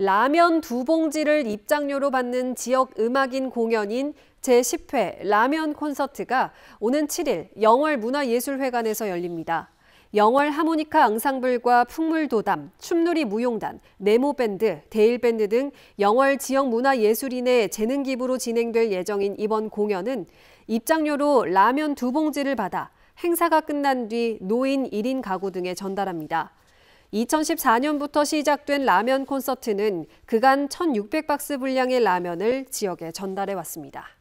라면 두 봉지를 입장료로 받는 지역 음악인 공연인 제10회 라면 콘서트가 오는 7일 영월 문화예술회관에서 열립니다. 영월 하모니카 앙상블과 풍물도담, 춤놀이 무용단, 네모밴드, 데일밴드 등 영월 지역 문화예술인의 재능기부로 진행될 예정인 이번 공연은 입장료로 라면 두 봉지를 받아 행사가 끝난 뒤 노인 1인 가구 등에 전달합니다. 2014년부터 시작된 라면 콘서트는 그간 1,600박스 분량의 라면을 지역에 전달해 왔습니다.